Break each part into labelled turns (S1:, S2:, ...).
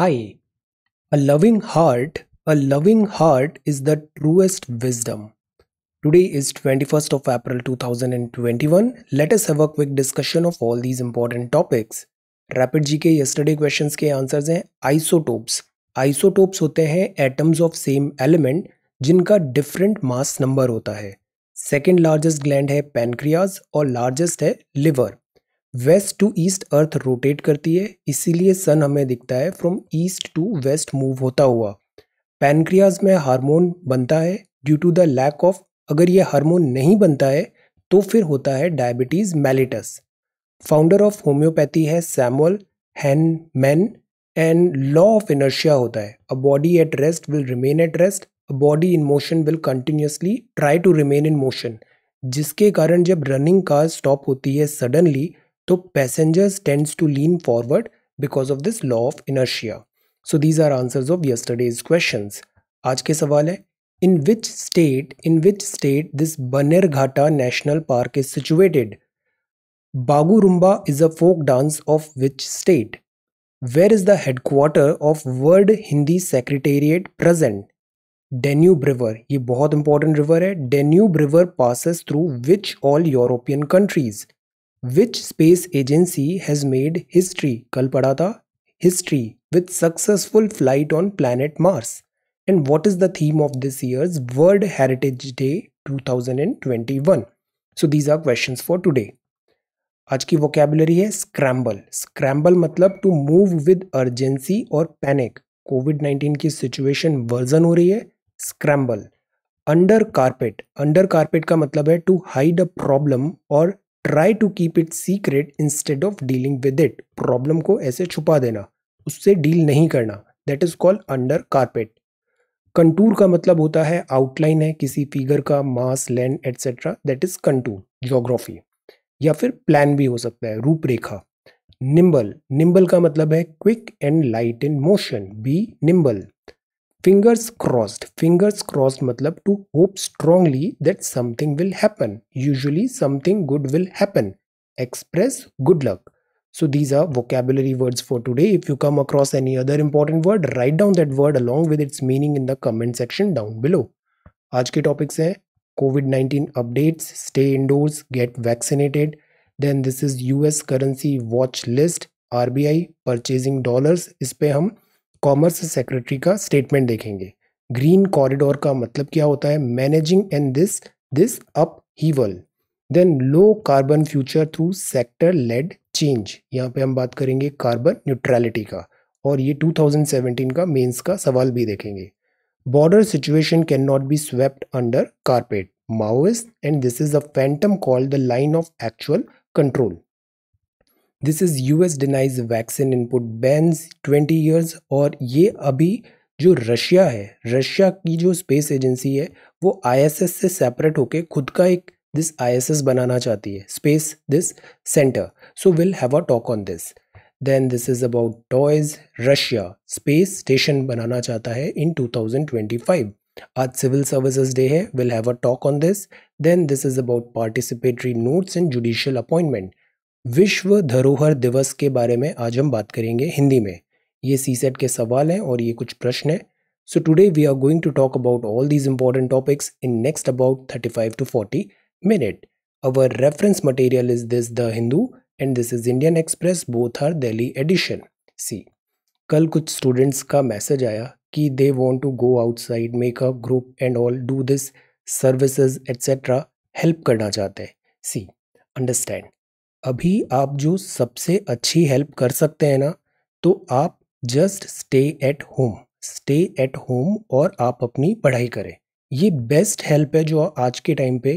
S1: Hi. A loving heart, a loving heart is the truest wisdom. Today is 21st of April 2021. Let us have a quick discussion of all these important topics. Rapid G K yesterday questions के answers हैं isotopes isotopes होते हैं atoms of same element जिनका different mass number होता है second largest gland है pancreas और largest है liver west to east earth rotate करती है इसीलिए सन हमें दिखता है from east to west move होता हुआ पैनक्रियाज में हार्मोन बनता है due to the lack of अगर ये हार्मोन नहीं बनता है तो फिर होता है diabetes mellitus founder of homeopathy है Samuel Hahnemann and law of inertia होता है a body at rest will remain at rest a body in motion will continuously try to remain in motion जिसके कारण जब running car stop होती है suddenly So passengers tends to lean forward because of this law of inertia. So these are answers of yesterday's questions. आज के सवाल In which state, in which state this Banerghatta National Park is situated? Bagurumba is a folk dance of which state? Where is the headquarters of World Hindi Secretariat present? Danube River. a बहुत important river Danube River passes through which all European countries? Which space agency has made history कल पढ़ा था history with successful flight on planet Mars and what is the theme of this year's world heritage day 2021 so these are question for today आज की vocabulary है scramble scramble मतलब to move with urgency और panic covid nineteen की situation worsen हो रही है scramble under carpet under carpet का मतलब है टू हाइड अ प्रॉब्लम और try to keep it secret instead of dealing with it problem को ऐसे छुपा देना उससे डील नहीं करना that is called under carpet contour का मतलब होता है आउटलाइन है किसी फिगर का mass land etcetera that is contour geography या फिर प्लान भी हो सकता है रूपरेखा निम्बल निम्बल का मतलब है quick and light in motion be nimble fingers crossed fingers crossed matlab to hope strongly that something will happen usually something good will happen express good luck so these are vocabulary words for today if you come across any other important word write down that word along with its meaning in the comment section down below आज के topics हैं covid 19 updates, stay indoors, get vaccinated. Then this is US currency watch list. RBI purchasing dollars. is पे हम commerce secretary का statement देखेंगे green corridor का मतलब क्या होता है managing in this this upheaval then low carbon future through sector led change यहाँ पे हम बात करेंगे कार्बन न्यूट्रलिटी का और ये 2017 का मेंस का सवाल भी देखेंगे border situation can not be swept under carpet Maoist and this is a phantom called the line of actual control this is US denies vaccine input bans twenty years और ये अभी जो रशिया है Russia की जो space agency है वो ISS से सेपरेट होके खुद का एक दिस आईएसएस बनाना चाहती है space this center so will have a talk on this then this is about toys Russia space station बनाना चाहता है इन 2025 आज सिविल सर्विसेज डे है will have a talk on this then this is about participatory notes and judicial appointment विश्व धरोहर दिवस के बारे में आज हम बात करेंगे हिंदी में ये सी सेट के सवाल हैं और ये कुछ प्रश्न हैं so today we are going to talk about all these important topics in next about thirty five to forty minute our reference material is this the Hindu and this is Indian Express both are Delhi edition see कल कुछ students का message आया कि they want to go outside make a group and all do this services etcetera help करना चाहते हैं सी understand अभी आप जो सबसे अच्छी हेल्प कर सकते हैं ना तो आप just stay at home stay at home और आप अपनी पढ़ाई करें ये बेस्ट हेल्प है जो आज के टाइम पे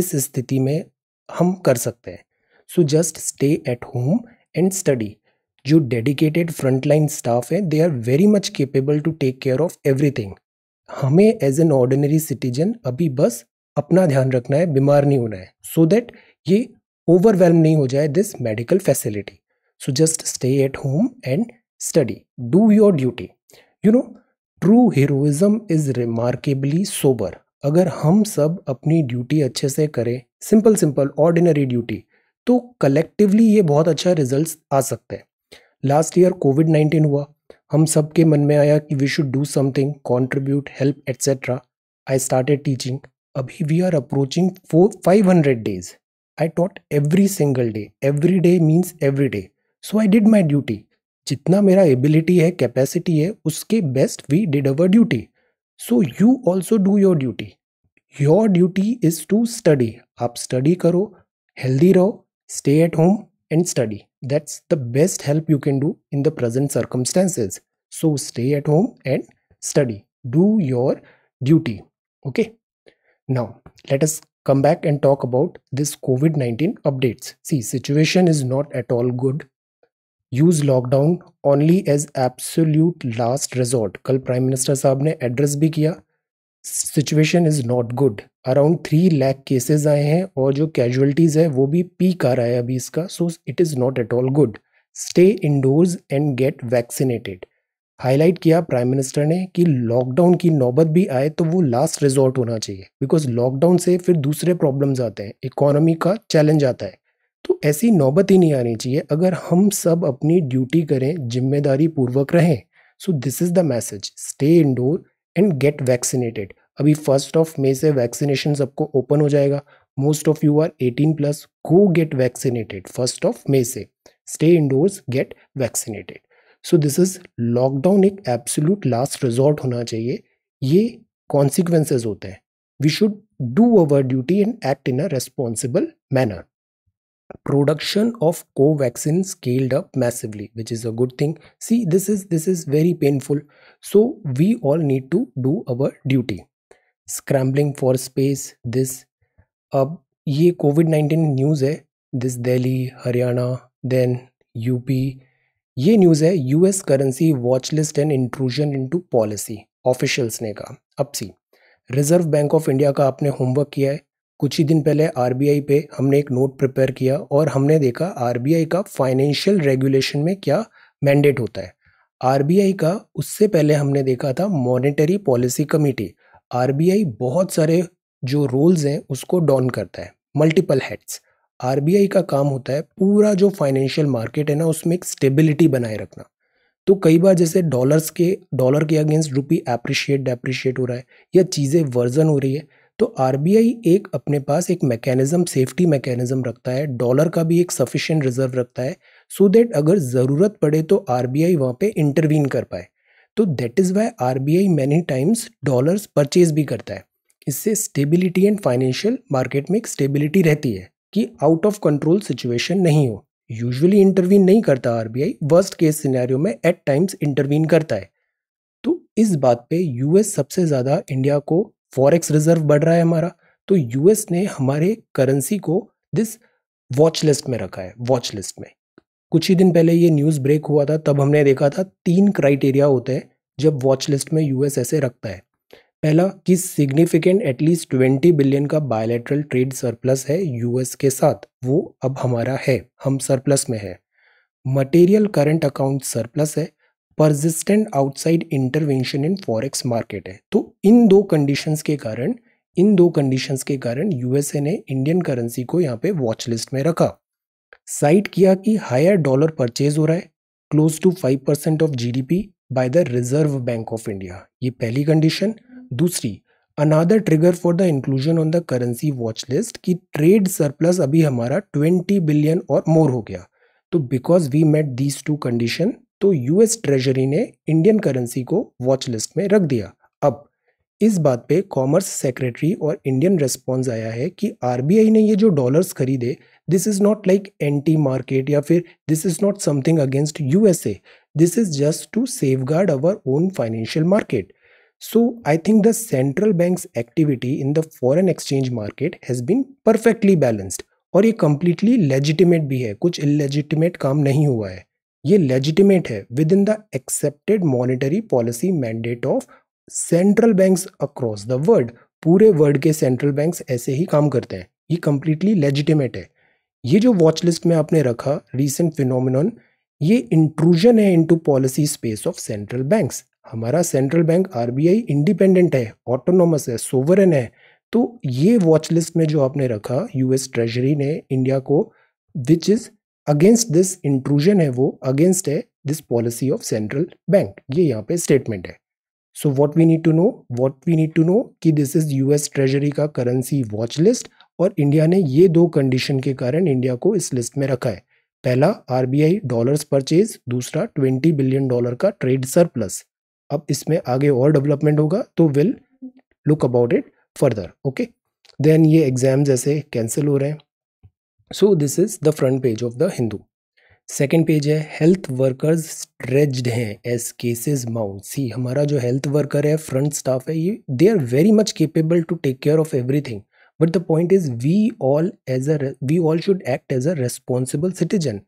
S1: इस स्थिति में हम कर सकते हैं so just stay at home and study जो डेडिकेटेड फ्रंटलाइन स्टाफ है they are very much capable to take care of everything हमें एज एन ऑर्डिनरी सिटीजन अभी बस अपना ध्यान रखना है बीमार नहीं होना है सो so दैट ये ओवरवेलम नहीं हो जाए this medical facility so just stay at home and study do your duty you know true heroism is remarkably sober अगर हम सब अपनी ड्यूटी अच्छे से करें सिंपल सिंपल ऑर्डिनरी ड्यूटी तो कलेक्टिवली ये बहुत अच्छा रिजल्ट्स आ सकते हैं लास्ट ईयर कोविड नाइन्टीन हुआ हम सब के मन में आया कि we should do something contribute help etcetera I started teaching अभी we are approaching four five hundred days I taught every single day. Every day means every day. So I did my duty. Chitna, mera ability hai, capacity hai, uske best we did our duty. So you also do your duty. Your duty is to study. Aap study karo, healthy raho, stay at home and study. That's the best help you can do in the present circumstances. So stay at home and study. Do your duty. Okay. Now, let us come back and talk about this COVID 19 updates. See, situation is not at all good. Use lockdown only as absolute last resort. कल prime minister साहब ने address भी किया situation is not good around three lakh cases आए हैं और जो casualties है वो भी पीक आ रहा है अभी इसका so it is not at all good stay indoors and get vaccinated highlight किया प्राइम मिनिस्टर ने कि लॉकडाउन की नौबत भी आए तो वो लास्ट रिजॉर्ट होना चाहिए बिकॉज लॉकडाउन से फिर दूसरे प्रॉब्लम्स आते हैं इकोनॉमी का चैलेंज आता है तो ऐसी नौबत ही नहीं आनी चाहिए अगर हम सब अपनी ड्यूटी करें जिम्मेदारी पूर्वक रहें so this is the message stay indoor and get vaccinated अभी फर्स्ट ऑफ मे से वैक्सीनेशन सबको ओपन हो जाएगा most of you are 18 plus go get vaccinated first of May से stay indoors get vaccinated so this is lockdown एक absolute last resort होना चाहिए ये कॉन्सिक्वेंसेज होते हैं we should do our duty and act in a responsible manner production of Covaxin scaled up massively which is a good thing see this is this is very painful so we all need to do our duty scrambling for space this अब ये covid nineteen news है this Delhi Haryana then UP ये news है US currency watch list and intrusion into policy officials ने कहा अब see reserve bank of India का आपने होमवर्क किया है कुछ ही दिन पहले आरबीआई पे हमने एक नोट प्रिपेयर किया और हमने देखा आरबीआई का फाइनेंशियल रेगुलेशन में क्या मैंडेट होता है आरबीआई का उससे पहले हमने देखा था मॉनेटरी पॉलिसी कमेटी आरबीआई बहुत सारे जो रोल्स हैं उसको डॉन करता है मल्टीपल हेड्स आर का काम होता है पूरा जो फाइनेंशियल मार्केट है ना उसमें एक स्टेबिलिटी बनाए रखना तो कई बार जैसे डॉलर्स के डॉलर के अगेंस्ट रुपी एप्रिशिएट डेप्रिशिएट हो रहा है या चीज़ें वर्जन हो रही है तो आर एक अपने पास एक मैकेनिज़्म सेफ्टी मैकेनिज़्म रखता है डॉलर का भी एक सफिशेंट रिजर्व रखता है सो so देट अगर ज़रूरत पड़े तो आर बी आई वहाँ पर इंटरवीन कर पाए तो that is why R B I many times dollars purchase भी करता है इससे स्टेबिलिटी एंड फाइनेंशियल मार्केट में एक स्टेबिलिटी रहती है कि आउट ऑफ कंट्रोल सिचुएशन नहीं हो यूजुअली इंटरवीन नहीं करता आरबीआई वर्स्ट केस सिनेरियो में एट टाइम्स इंटरवीन करता है तो इस बात पे यूएस सबसे ज़्यादा इंडिया को फॉरेक्स रिजर्व बढ़ रहा है हमारा तो यूएस ने हमारे करेंसी को दिस वॉच लिस्ट में रखा है वॉच लिस्ट में कुछ ही दिन पहले ये न्यूज़ ब्रेक हुआ था तब हमने देखा था तीन क्राइटेरिया होते हैं जब वॉच लिस्ट में यूएस ऐसे रखता है पहला कि सिग्निफिकेंट एटलीस्ट ट्वेंटी बिलियन का बायोलेट्रल ट्रेड सरप्लस है यूएस के साथ वो अब हमारा है हम सरप्लस में है मटेरियल करंट अकाउंट सरप्लस है persistent outside intervention in forex market है तो इन दो कंडीशंस के कारण इन दो कंडीशंस के कारण यूएसए ने इंडियन करेंसी को यहाँ पे वॉच लिस्ट में रखा साइट किया कि हायर डॉलर परचेज हो रहा है close to five percent of GDP by the reserve bank of India ये पहली कंडीशन दूसरी another trigger for the inclusion on the currency watch list कि ट्रेड सरप्लस अभी हमारा ट्वेंटी बिलियन और मोर हो गया तो because we met these two condition तो यूएस ट्रेजरी ने इंडियन करेंसी को वॉच लिस्ट में रख दिया अब इस बात पे कॉमर्स सेक्रेटरी और इंडियन रेस्पॉन्स आया है कि आरबीआई ने ये जो डॉलर्स खरीदे this is not like anti market या फिर this is not something against USA this is just to safeguard our own financial market So I think the central bank's activity in the foreign exchange market has been perfectly balanced और ये completely legitimate भी है कुछ illegitimate काम नहीं हुआ है ये लेजिटिमेट है within the accepted monetary policy mandate of central banks across the world पूरे वर्ल्ड के सेंट्रल बैंक्स ऐसे ही काम करते हैं ये कंप्लीटली लेजिटिमेट है ये जो वॉच लिस्ट में आपने रखा रिसेंट फिनोमिन ये इंट्रूजन है to policy space of central banks हमारा सेंट्रल बैंक आर इंडिपेंडेंट है ऑटोनोमस है सोवरन है तो ये वॉच लिस्ट में जो आपने रखा यूएस ट्रेजरी ने इंडिया को which is against this intrusion है वो अगेंस्ट है this policy of central bank ये यहाँ पे स्टेटमेंट है so what we need to know what we need to know कि दिस इज़ यूएस ट्रेजरी का करेंसी वॉच लिस्ट और इंडिया ने ये दो कंडीशन के कारण इंडिया को इस लिस्ट में रखा है पहला आर आई डॉलर परचेज दूसरा ट्वेंटी बिलियन डॉलर का ट्रेड सरप्लस अब इसमें आगे और डेवलपमेंट होगा तो will look about it further okay then ये एग्ज़ाम जैसे कैंसिल हो रहे हैं so this is the front page of the Hindu second page है हेल्थ वर्कर्स स्ट्रेच्ड हैं एज केसेज माउंट सी हमारा जो हेल्थ वर्कर है फ्रंट स्टाफ है ये they are very much capable to take care of everything but the point is we all as a we all should act as a responsible citizen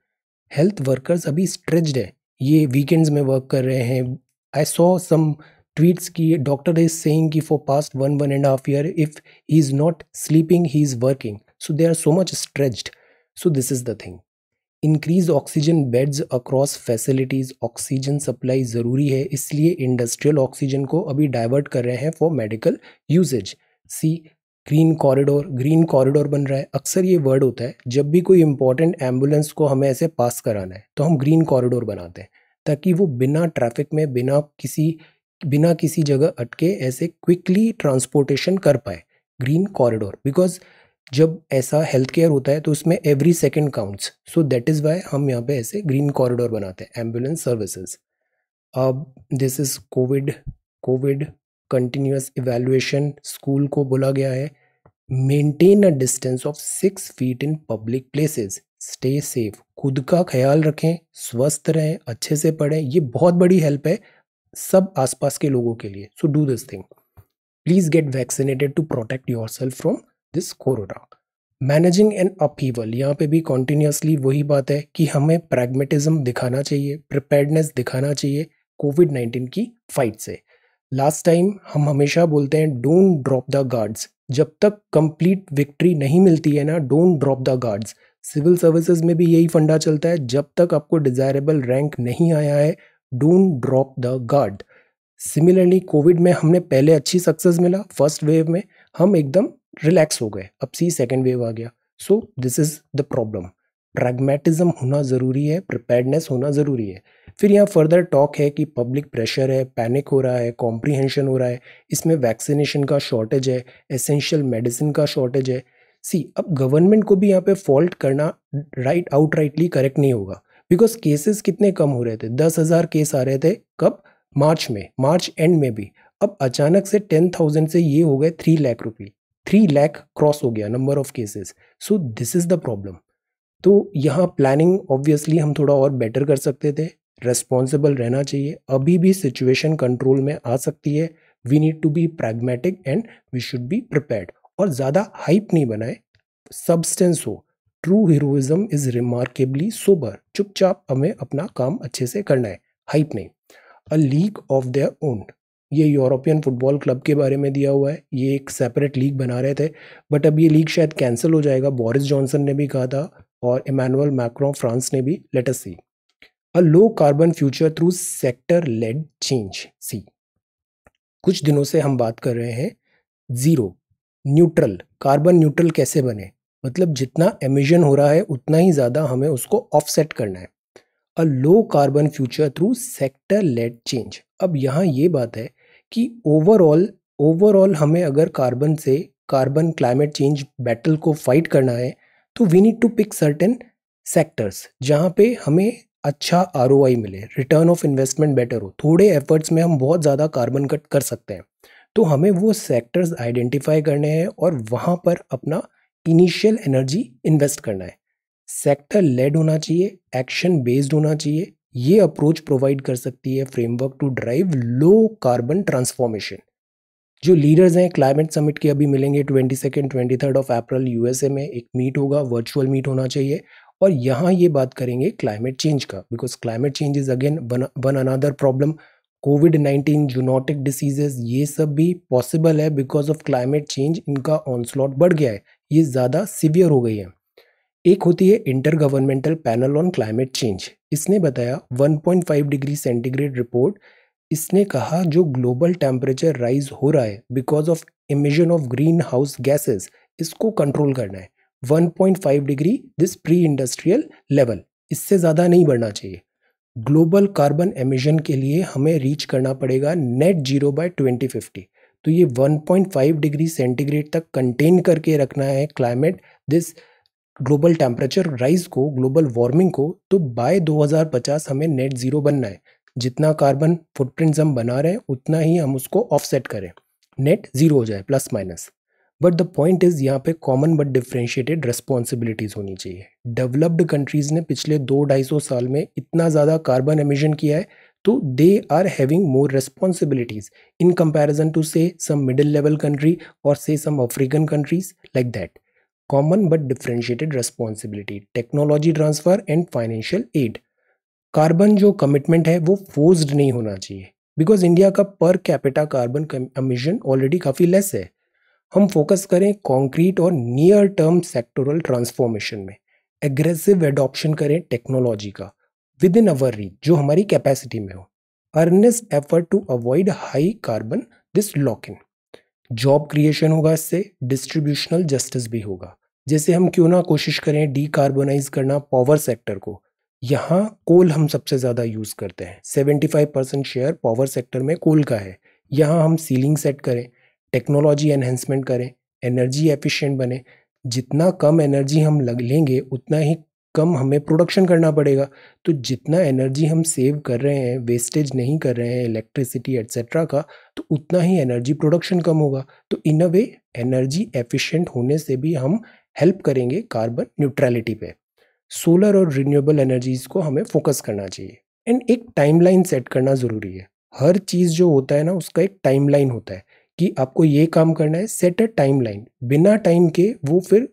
S1: health workers अभी stretched है ये weekends में work कर रहे हैं I saw some tweets की doctor is saying ki for past one one and half year if he is not sleeping he is working so they are so much stretched so this is the thing increase oxygen beds across facilities oxygen supply ज़रूरी है इसलिए industrial oxygen को अभी divert कर रहे हैं for medical usages see green corridor green corridor बन रहा है अक्सर ये वर्ड होता है जब भी कोई इंपॉर्टेंट एम्बुलेंस को हमें ऐसे पास कराना है तो हम ग्रीन कॉरिडोर बनाते हैं ताकि वो बिना ट्रैफिक में बिना किसी बिना किसी जगह अटके ऐसे क्विकली ट्रांसपोर्टेशन कर पाए ग्रीन कॉरिडोर बिकॉज जब ऐसा हेल्थ केयर होता है तो उसमें every second counts so that is why हम यहाँ पे ऐसे ग्रीन कॉरिडोर बनाते हैं एम्बुलेंस सर्विसेज अब this is covid covid continuous evaluation school को बोला गया है maintain a distance of six feet in public places stay safe खुद का ख्याल रखें स्वस्थ रहें अच्छे से पढ़ें ये बहुत बड़ी हेल्प है सब आसपास के लोगों के लिए so do this thing please get vaccinated to protect yourself from this corona managing and upheaval यहाँ पे भी कॉन्टीन्यूसली वही बात है कि हमें प्रैग्मेटिज्म दिखाना चाहिए प्रिपेयर्डनेस दिखाना चाहिए कोविड नाइन्टीन की फाइट से लास्ट टाइम हम हमेशा बोलते हैं डोंट ड्रॉप द गार्ड्स जब तक कंप्लीट विक्ट्री नहीं मिलती है ना don't drop the guards civil services में भी यही फंडा चलता है जब तक आपको डिज़ायरेबल रैंक नहीं आया है don't drop the guard similarly covid में हमने पहले अच्छी सक्सेस मिला फर्स्ट वेव में हम एकदम रिलैक्स हो गए अब सी सेकेंड वेव आ गया so this is the problem pragmatism होना ज़रूरी है प्रिपेयर्डनेस होना ज़रूरी है फिर यहाँ फर्दर टॉक है कि पब्लिक प्रेशर है पैनिक हो रहा है कॉम्प्रीहेंशन हो रहा है इसमें वैक्सीनेशन का शॉर्टेज है एसेंशियल मेडिसिन का शॉर्टेज है सी अब गवर्नमेंट को भी यहाँ पे फॉल्ट करना राइट आउट राइटली करेक्ट नहीं होगा बिकॉज केसेस कितने कम हो रहे थे दस हज़ार केस आ रहे थे कब मार्च में मार्च एंड में भी अब अचानक से टेन थाउजेंड से ये हो गए थ्री लाख रुपये थ्री लाख क्रॉस हो गया number of cases so this is the problem तो यहाँ प्लानिंग ऑब्वियसली हम थोड़ा और बेटर कर सकते थे रेस्पॉन्सिबल रहना चाहिए अभी भी सिचुएशन कंट्रोल में आ सकती है we need to be pragmatic and we should be prepared और ज़्यादा हाइप नहीं बनाए सब्सटेंस हो true heroism is remarkably sober चुपचाप हमें अपना काम अच्छे से करना है हाइप नहीं a league of their own ये यूरोपियन फुटबॉल क्लब के बारे में दिया हुआ है ये एक सेपरेट लीग बना रहे थे बट अब ये लीग शायद कैंसिल हो जाएगा बोरिस जॉनसन ने भी कहा था और इमानुअल मैक्रो फ्रांस ने भी us see a low carbon future through sector led change see कुछ दिनों से हम बात कर रहे हैं ज़ीरो न्यूट्रल कार्बन न्यूट्रल कैसे बने मतलब जितना एमिशन हो रहा है उतना ही ज़्यादा हमें उसको ऑफसेट करना है a low carbon future through sector led change अब यहाँ ये बात है कि ओवरऑल ओवरऑल हमें अगर कार्बन से कार्बन क्लाइमेट चेंज बैटल को फाइट करना है तो we need to pick certain sectors जहाँ पे हमें अच्छा आर मिले रिटर्न ऑफ इन्वेस्टमेंट बेटर हो थोड़े एफर्ट्स में हम बहुत ज़्यादा कार्बन कट कर सकते हैं तो हमें वो सेक्टर्स आइडेंटिफाई करने हैं और वहाँ पर अपना इनिशियल एनर्जी इन्वेस्ट करना है सेक्टर लेड होना चाहिए एक्शन बेस्ड होना चाहिए ये अप्रोच प्रोवाइड कर सकती है framework to drive low carbon transformation जो लीडर्स हैं क्लाइमेट समिट के अभी मिलेंगे twenty second twenty third of April USA में एक मीट होगा वर्चुअल मीट होना चाहिए और यहाँ ये बात करेंगे क्लाइमेट चेंज का because climate change is again one another problem covid nineteen zoonotic diseases ये सब भी पॉसिबल है बिकॉज ऑफ क्लाइमेट चेंज इनका ऑनस्लॉट बढ़ गया है ये ज़्यादा सीवियर हो गई है एक होती है intergovernmental panel on climate change इसने बताया 1.5 डिग्री सेंटीग्रेड रिपोर्ट इसने कहा जो ग्लोबल टेम्परेचर राइज हो रहा है because of emission of greenhouse gases इसको कंट्रोल करना है 1.5 degree this pre industrial level इससे ज़्यादा नहीं बढ़ना चाहिए ग्लोबल कार्बन एमिशन के लिए हमें रीच करना पड़ेगा नेट जीरो बाय 2050 तो ये 1.5 डिग्री सेंटीग्रेड तक कंटेन करके रखना है climate this global temperature rise को ग्लोबल वार्मिंग को तो बाय 2050 हमें नेट ज़ीरो बनना है जितना कार्बन फुटप्रिंट्स हम बना रहे हैं उतना ही हम उसको ऑफसेट करें नेट ज़ीरो हो जाए plus minus but the point is यहाँ पे कॉमन बट डिफ्रेंशिएटेड रेस्पॉन्सिबिलिटीज़ होनी चाहिए डेवलप्ड कंट्रीज़ ने पिछले दो ढाई सौ साल में इतना ज़्यादा कार्बन एमिशन किया है तो they are having more responsibilities in comparison to say some middle level country और say some African countries like that common but differentiated responsibility technology transfer and financial aid carbon जो commitment है वो forced नहीं होना चाहिए because India का per capita carbon emission already काफ़ी less है हम फोकस करें कॉन्क्रीट और नियर टर्म सेक्टोरल ट्रांसफॉर्मेशन में एग्रेसिव एडॉप्शन करें टेक्नोलॉजी का विद इन अवर रीच जो हमारी कैपेसिटी में हो earnest effort to avoid high carbon this lock in job creation होगा इससे डिस्ट्रीब्यूशनल जस्टिस भी होगा जैसे हम क्यों ना कोशिश करें डी करना पावर सेक्टर को यहाँ कोल हम सबसे ज़्यादा यूज़ करते हैं 75 परसेंट शेयर पावर सेक्टर में कोल का है यहाँ हम सीलिंग सेट करें टेक्नोलॉजी एनहेंसमेंट करें एनर्जी एफिशिएंट बने जितना कम एनर्जी हम लग लेंगे उतना ही कम हमें प्रोडक्शन करना पड़ेगा तो जितना एनर्जी हम सेव कर रहे हैं वेस्टेज नहीं कर रहे हैं इलेक्ट्रिसिटी एट्सेट्रा का तो उतना ही एनर्जी प्रोडक्शन कम होगा तो इन अ वे एनर्जी एफिशिएंट होने से भी हम हेल्प करेंगे कार्बन न्यूट्रलिटी पे सोलर और रिन्यूएबल एनर्जीज को हमें फोकस करना चाहिए एंड एक टाइमलाइन सेट करना ज़रूरी है हर चीज़ जो होता है ना उसका एक टाइमलाइन होता है कि आपको ये काम करना है सेट अ टाइम लाइन बिना टाइम के वो फिर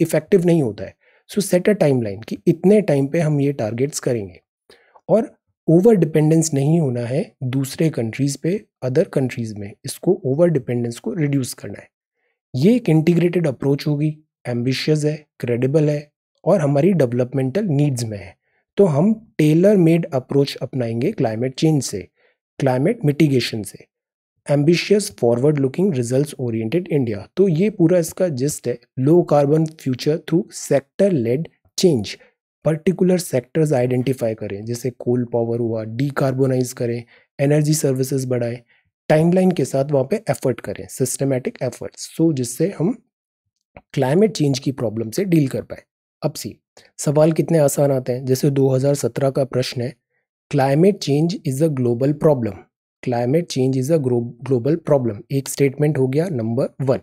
S1: इफेक्टिव नहीं होता है so set a timeline कि इतने टाइम पे हम ये टारगेट्स करेंगे और ओवर डिपेंडेंस नहीं होना है दूसरे कंट्रीज़ पे अदर कंट्रीज़ में इसको ओवर डिपेंडेंस को रिड्यूस करना है ये एक इंटीग्रेटेड अप्रोच होगी एम्बिशियस है क्रेडिबल है और हमारी डेवलपमेंटल नीड्स में है तो हम टेलर मेड अप्रोच अपनाएंगे क्लाइमेट चेंज से क्लाइमेट मिटिगेशन से ambitious forward looking results oriented India तो ये पूरा इसका जिस्ट है low carbon future through sector led change particular sectors identify करें जैसे कोल पावर हुआ डीकार्बोनाइज करें एनर्जी सर्विसेज बढ़ाएं टाइमलाइन के साथ वहाँ पे एफर्ट करें सिस्टमेटिक एफर्ट्स सो जिससे हम क्लाइमेट चेंज की प्रॉब्लम से डील कर पाए अब सी सवाल कितने आसान आते हैं जैसे 2017 का प्रश्न है climate change is a global problem climate change is a global problem एक स्टेटमेंट हो गया number one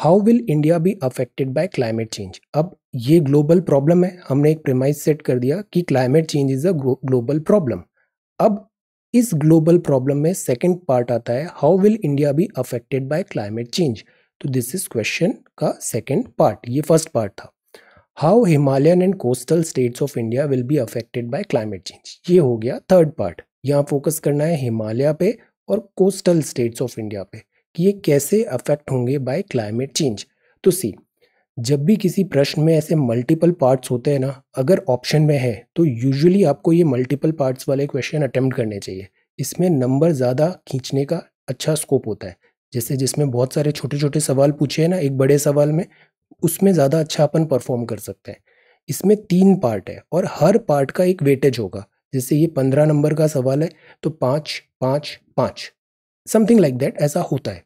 S1: how will India be affected by climate change अब ये ग्लोबल प्रॉब्लम है हमने एक प्रेमाइज सेट कर दिया कि climate change is a global problem अब इस ग्लोबल प्रॉब्लम में सेकेंड पार्ट आता है how will India be affected by climate change तो दिस इज क्वेश्चन का सेकेंड पार्ट ये फर्स्ट पार्ट था how Himalayan and coastal states of India will be affected by climate change ये हो गया थर्ड पार्ट यहाँ फोकस करना है हिमालय पे और कोस्टल स्टेट्स ऑफ इंडिया पे कि ये कैसे अफेक्ट होंगे बाय क्लाइमेट चेंज तो सी जब भी किसी प्रश्न में ऐसे मल्टीपल पार्ट्स होते हैं ना अगर ऑप्शन में है तो यूजुअली आपको ये मल्टीपल पार्ट्स वाले क्वेश्चन अटैम्प्ट करने चाहिए इसमें नंबर ज़्यादा खींचने का अच्छा स्कोप होता है जैसे जिसमें बहुत सारे छोटे छोटे सवाल पूछे हैं ना एक बड़े सवाल में उसमें ज़्यादा अच्छा अपन परफॉर्म कर सकते हैं इसमें तीन पार्ट है और हर पार्ट का एक वेटेज होगा जैसे ये पंद्रह नंबर का सवाल है तो पाँच पाँच पाँच समथिंग लाइक दैट ऐसा होता है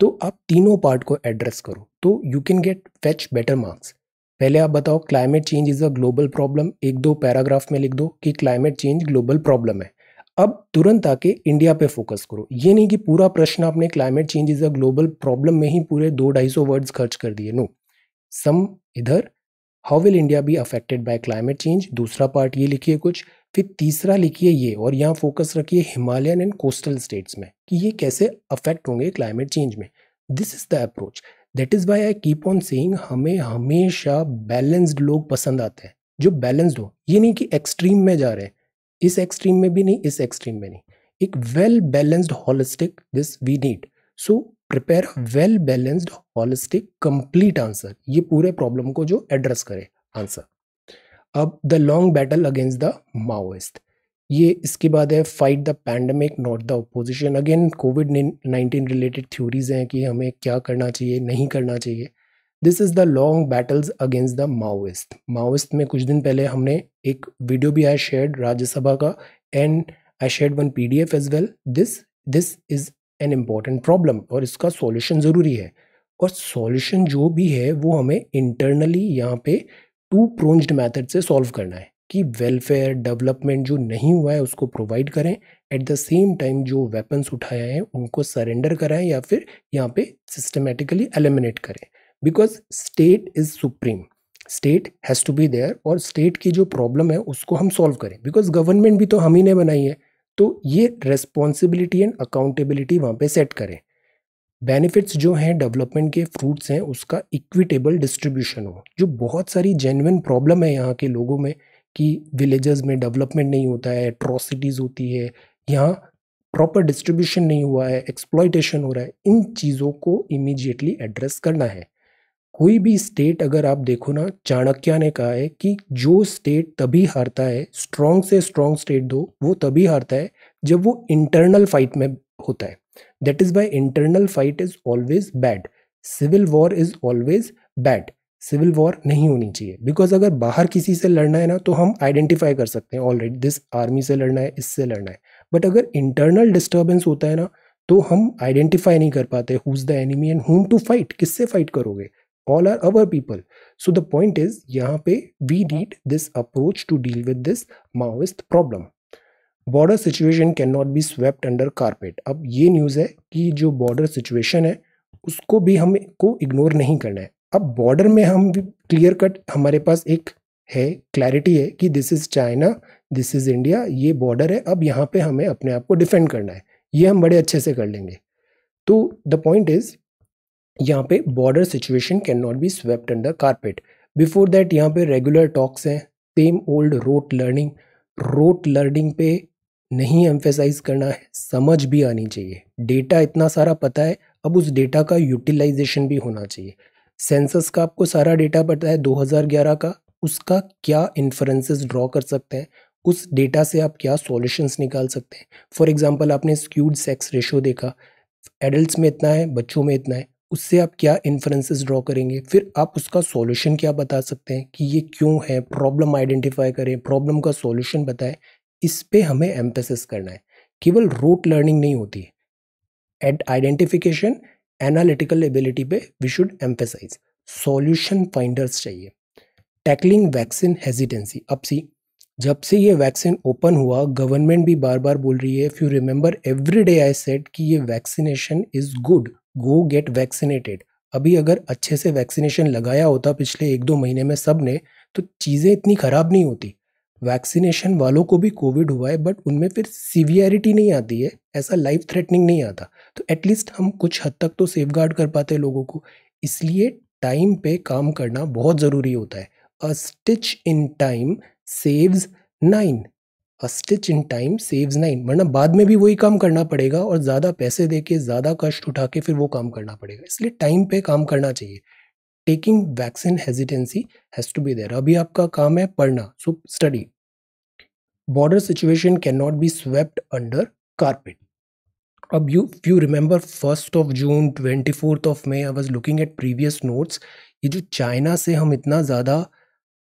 S1: तो आप तीनों पार्ट को एड्रेस करो तो you can get fetch better marks पहले आप बताओ climate change is a global problem एक दो पैराग्राफ में लिख दो कि क्लाइमेट चेंज ग्लोबल प्रॉब्लम है अब तुरंत आके इंडिया पे फोकस करो ये नहीं कि पूरा प्रश्न आपने climate change is a global problem में ही पूरे दो ढाई सौ वर्ड्स खर्च कर दिए नो सम इधर how will India be affected by climate change दूसरा पार्ट ये लिखिए कुछ फिर तीसरा लिखिए ये और यहाँ फोकस रखिए हिमालयन एंड कोस्टल स्टेट्स में कि ये कैसे अफेक्ट होंगे क्लाइमेट चेंज में this is the approach that is why I keep on saying हमें हमेशा बैलेंस्ड लोग पसंद आते हैं जो बैलेंस्ड हो ये नहीं कि एक्सट्रीम में जा रहे हैं इस एक्सट्रीम में भी नहीं इस एक्सट्रीम में नहीं एक well balanced holistic this we need so prepare well balanced holistic complete answer ये पूरे प्रॉब्लम को जो एड्रेस करे आंसर अब the long battle against the Maoist ये इसके बाद है fight the pandemic not the opposition again covid nineteen related theories हैं कि हमें क्या करना चाहिए नहीं करना चाहिए this is the long battles against the Maoist Maoist में कुछ दिन पहले हमने एक वीडियो भी आया शेयर राज्यसभा का and I share one P D F as well this this is an important problem और इसका सॉल्यूशन ज़रूरी है और सॉल्यूशन जो भी है वो हमें इंटरनली यहाँ पे टू प्रोन्ज्ड मैथड से सॉल्व करना है कि वेलफेयर डेवलपमेंट जो नहीं हुआ है उसको प्रोवाइड करें एट द सेम टाइम जो वेपन्स उठाए हैं उनको सरेंडर कराएं या फिर यहाँ पे सिस्टमेटिकली एलिमिनेट करें because state is supreme state has to be there और स्टेट की जो प्रॉब्लम है उसको हम सॉल्व करें बिकॉज गवर्नमेंट भी तो हम ही ने बनाई है तो ये रेस्पॉन्सिबिलिटी एंड अकाउंटेबिलिटी वहाँ पे सेट करें बेनिफिट्स जो हैं डेवलपमेंट के फ्रूट्स हैं उसका इक्विटेबल डिस्ट्रीब्यूशन हो जो बहुत सारी जेनविन प्रॉब्लम है यहाँ के लोगों में कि विलेजेस में डेवलपमेंट नहीं होता है एट्रॉसिटीज़ होती है यहाँ प्रॉपर डिस्ट्रीब्यूशन नहीं हुआ है एक्सप्लॉयटेशन हो रहा है इन चीज़ों को इमीजिएटली एड्रेस करना है कोई भी स्टेट अगर आप देखो ना चाणक्य ने कहा है कि जो स्टेट तभी हारता है स्ट्रॉन्ग से स्ट्रॉन्ग स्टेट दो वो तभी हारता है जब वो इंटरनल फाइट में होता है That is why internal fight is always bad. Civil war is always bad civil war नहीं होनी चाहिए बिकॉज अगर बाहर किसी से लड़ना है ना तो हम आइडेंटिफाई कर सकते हैं ऑलरेडी दिस आर्मी से लड़ना है इससे लड़ना है बट अगर इंटरनल डिस्टर्बेंस होता है ना तो हम आइडेंटिफाई नहीं कर पाते who is the enemy and whom to fight किससे फाइट करोगे all are our people so the point is यहाँ पे we need this approach to deal with this Maoist problem border situation can not be swept under carpet अब ये news है कि जो border situation है उसको भी हमको को इग्नोर नहीं करना है अब बॉर्डर में हम क्लियर कट हमारे पास एक है क्लैरिटी है कि this is China this is India ये बॉर्डर है अब यहाँ पे हमें अपने आप को डिफेंड करना है ये हम बड़े अच्छे से कर लेंगे तो द पॉइंट इज़ यहाँ पे border situation can not be swept under carpet before that यहाँ पे रेगुलर टॉक्स हैं same old rote learning rote learning पे नहीं एम्फेसाइज करना है समझ भी आनी चाहिए डेटा इतना सारा पता है अब उस डेटा का यूटिलाइजेशन भी होना चाहिए सेंसस का आपको सारा डेटा पता है 2011 का उसका क्या इन्फ्रेंसेस ड्रॉ कर सकते हैं उस डेटा से आप क्या सॉल्यूशंस निकाल सकते हैं फॉर एग्जांपल आपने स्क्यूड सेक्स रेशो देखा एडल्ट में इतना है बच्चों में इतना है उससे आप क्या इन्फ्रेंसेस ड्रॉ करेंगे फिर आप उसका सॉल्यूशन क्या बता सकते हैं कि ये क्यों है प्रॉब्लम आइडेंटिफाई करें प्रॉब्लम का सॉल्यूशन बताएं इस पे हमें एम्फेसिस करना है केवल रोट लर्निंग नहीं होती है एट आइडेंटिफिकेशन एनालिटिकल एबिलिटी पे we should emphasize solution finders चाहिए टैकलिंग वैक्सीन हेजिटेंसी अब सी जब से ये वैक्सीन ओपन हुआ गवर्नमेंट भी बार बार बोल रही है if you remember every day I said कि ये vaccination is good go get vaccinated अभी अगर अच्छे से वैक्सीनेशन लगाया होता पिछले एक दो महीने में सब ने तो चीज़ें इतनी ख़राब नहीं होती वैक्सीनेशन वालों को भी कोविड हुआ है बट उनमें फिर सीवियरिटी नहीं आती है ऐसा लाइफ थ्रेटनिंग नहीं आता तो एटलीस्ट हम कुछ हद तक तो सेफ कर पाते हैं लोगों को इसलिए टाइम पे काम करना बहुत ज़रूरी होता है a stitch in time saves nine a stitch in time saves nine वरना बाद में भी वही काम करना पड़ेगा और ज़्यादा पैसे दे के ज़्यादा कष्ट उठा के फिर वो काम करना पड़ेगा इसलिए टाइम पे काम करना चाहिए taking vaccine hesitancy has to be there अभी आपका काम है पढ़ना so study border situation can not be swept under carpet अब you you remember first of June twenty fourth of May I was looking at previous notes ये जो China से हम इतना ज़्यादा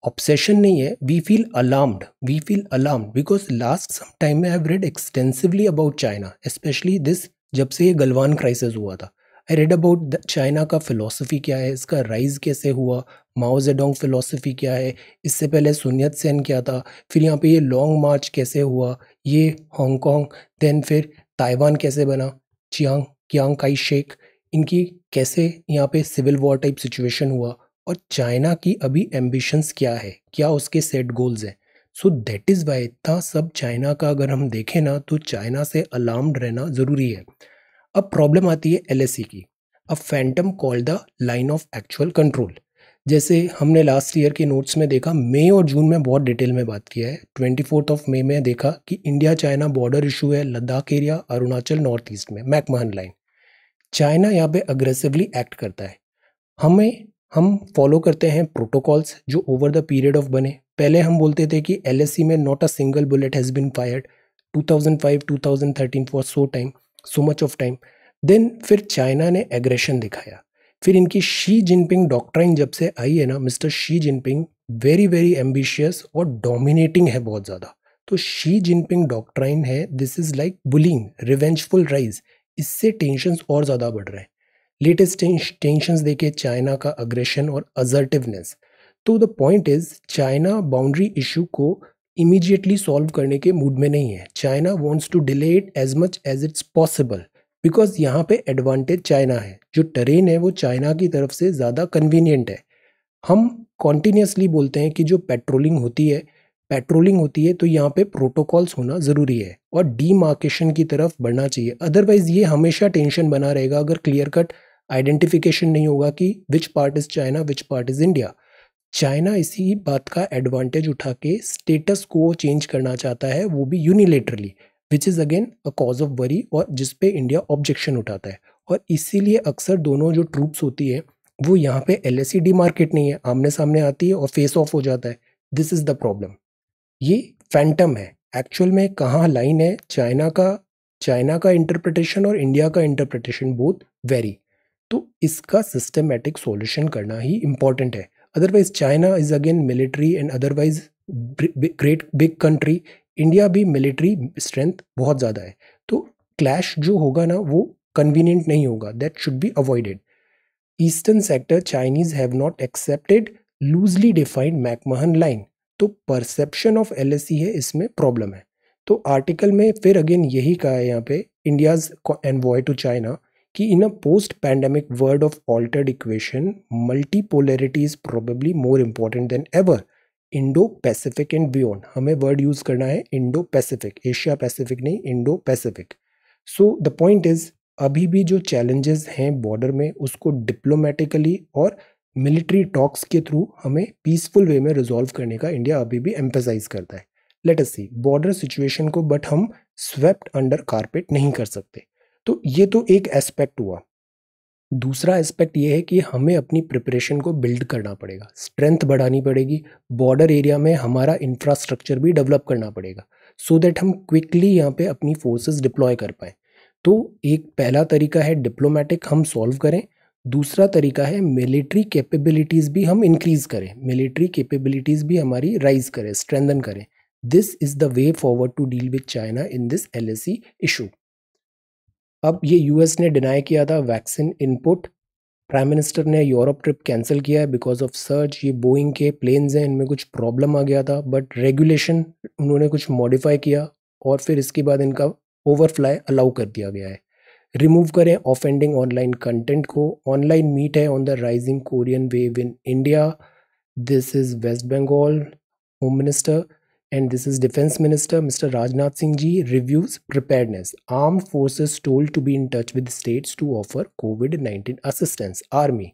S1: ऑब्सेशन नहीं है we feel alarmed we feel alarmed because last some time में I have read extensively about China specially this जब से ये गलवान क्राइसिस हुआ था आई रेड अबाउट चाइना का फ़िलासफ़ी क्या है इसका राइज़ कैसे हुआ माओ जेडोंग फ़िलासफ़ी क्या है इससे पहले सुनियत सेन क्या था फिर यहाँ पे ये लॉन्ग मार्च कैसे हुआ ये हांगकॉन्ग देन फिर ताइवान कैसे बना चियांग क्यांग काई शेख इनकी कैसे यहाँ पे सिविल वॉर टाइप सिचुएशन हुआ और चाइना की अभी एम्बिशंस क्या है क्या उसके सेट गोल्स हैं सो दैट इज़ वाई इतना सब चाइना का अगर हम देखें ना तो चाइना से अलार्म्ड रहना ज़रूरी है अब प्रॉब्लम आती है एल e की अब phantom call the line of actual control जैसे हमने लास्ट ईयर के नोट्स में देखा मई और जून में बहुत डिटेल में बात किया है ट्वेंटी फोर्थ ऑफ मई में देखा कि इंडिया चाइना बॉर्डर इशू है Ladakh area Arunachal north east में मैकमहन लाइन चाइना यहाँ पे अग्रेसिवली एक्ट करता है हमें हम फॉलो करते हैं प्रोटोकॉल्स जो ओवर द पीरियड ऑफ बने पहले हम बोलते थे कि एल e में not a single bullet has been fired 2005-2013 for so time so much of time then फिर चाइना ने एग्रेशन दिखाया फिर इनकी शी जिनपिंग डॉक्ट्राइन जब से आई है ना mister Xi Jinping very very ambitious और डोमिनेटिंग है बहुत ज़्यादा तो शी जिनपिंग डॉक्ट्राइन है this is like bullying revengeful rise इससे टेंशन और ज़्यादा बढ़ रहे हैं लेटेस्ट टेंशंस देखे चाइना का अग्रेशन और अजर्टिवनेस तो the point is China boundary issue को इमीजिएटली सॉल्व करने के मूड में नहीं है China wants to delay it as much as it's possible because यहाँ पे एडवांटेज चाइना है जो ट्रेन है वो चाइना की तरफ से ज़्यादा कन्वीनियंट है हम कॉन्टीन्यूसली बोलते हैं कि जो पेट्रोलिंग होती है पेट्रोलिंग होती है तो यहाँ पे प्रोटोकॉल्स होना ज़रूरी है और डीमार्केशन की तरफ बढ़ना चाहिए अदरवाइज़ ये हमेशा टेंशन बना रहेगा अगर क्लियर कट आइडेंटिफिकेशन नहीं होगा कि which part is China which part is India China इसी बात का एडवांटेज उठा के स्टेटस को चेंज करना चाहता है वो भी unilaterally which is again a cause of worry और जिस पे इंडिया ऑब्जेक्शन उठाता है और इसीलिए अक्सर दोनों जो ट्रूप्स होती है वो यहाँ पे एल मार्केट नहीं है आमने सामने आती है और फेस ऑफ हो जाता है दिस इज़ द प्रॉब्लम ये फैंटम है एक्चुअल में कहाँ लाइन है चाइना का चाइना का इंटरप्रटेशन और इंडिया का इंटरप्रटेशन बोथ वेरी तो इसका सिस्टमेटिक सॉल्यूशन करना ही इम्पॉर्टेंट है otherwise China is again military and otherwise great big country India भी मिलिट्री स्ट्रेंथ बहुत ज़्यादा है तो क्लैश जो होगा ना वो कन्वीनियंट नहीं होगा that should be avoided eastern sector Chinese have not accepted loosely defined McMahon line तो परसेप्शन ऑफ एल है इसमें प्रॉब्लम है तो आर्टिकल में फिर अगेन यही कहा है यहाँ पे India's envoy to China कि in a post pandemic world of altered equation multipolarity is probably more important than ever Indo Pacific and beyond हमें वर्ड यूज़ करना है इंडो पैसिफिक एशिया पैसिफिक नहीं Indo Pacific so the point is अभी भी जो challenges हैं border में उसको डिप्लोमेटिकली और मिलिट्री टॉक्स के थ्रू हमें पीसफुल वे में रिजॉल्व करने का इंडिया अभी भी एम्फेसाइज करता है let us see border situation को बट हम स्वेप्ट अंडर कारपेट नहीं कर सकते तो ये तो एक एस्पेक्ट हुआ दूसरा एस्पेक्ट ये है कि हमें अपनी प्रिपरेशन को बिल्ड करना पड़ेगा स्ट्रेंथ बढ़ानी पड़ेगी बॉर्डर एरिया में हमारा इंफ्रास्ट्रक्चर भी डेवलप करना पड़ेगा सो so दैट हम क्विकली यहाँ पे अपनी फोर्सेस डिप्लॉय कर पाएँ तो एक पहला तरीका है डिप्लोमेटिक हम सॉल्व करें दूसरा तरीका है मिलिट्री कैपेबिलिटीज़ भी हम इंक्रीज़ करें मिलिट्री कैपेबिलिटीज़ भी हमारी राइज करें स्ट्रेंदन करें this is the way forward to deal with China in this L issue अब ये यूएस ने डिनाई किया था वैक्सीन इनपुट प्राइम मिनिस्टर ने यूरोप ट्रिप कैंसिल किया है बिकॉज ऑफ सर्च ये बोइंग के प्लेन्स हैं इनमें कुछ प्रॉब्लम आ गया था बट रेगुलेशन उन्होंने कुछ मॉडिफाई किया और फिर इसके बाद इनका ओवरफ्लाई अलाउ कर दिया गया है रिमूव करें ऑफेंडिंग ऑनलाइन कंटेंट को ऑनलाइन मीट है on the rising Korean wave in India this is West Bengal home minister and this is Defense Minister Mr. Rajnath Singh ji reviews preparedness. Armed forces told to be in touch with states to offer COVID-19 assistance. Army.